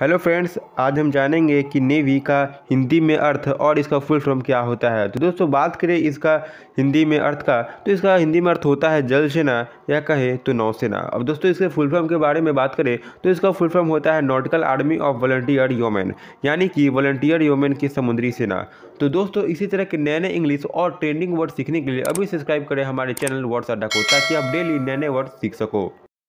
hello friends आज हम जानेंगे कि नेवी का हिंदी में अर्थ और इसका फुल फॉर्म क्या होता है तो दोस्तों बात करें इसका हिंदी में अर्थ का तो इसका हिंदी में अर्थ होता है जल सेना या कहे तो नौसेना अब दोस्तों इसके फुल फॉर्म के बारे में बात करें तो इसका फुल फॉर्म होता है nautical army of volunteer yeoman यानी कि वॉल्टियर योमैन की समुद्री सेना तो दोस्तों इसी तरह के नए नए इंग्लिश और ट्रेंडिंग वर्ड सीखने के लिए अभी सब्सक्राइब करें हमारे चैनल व्हाट्सअप को ताकि आप डेली नए नए वर्ड सीख सको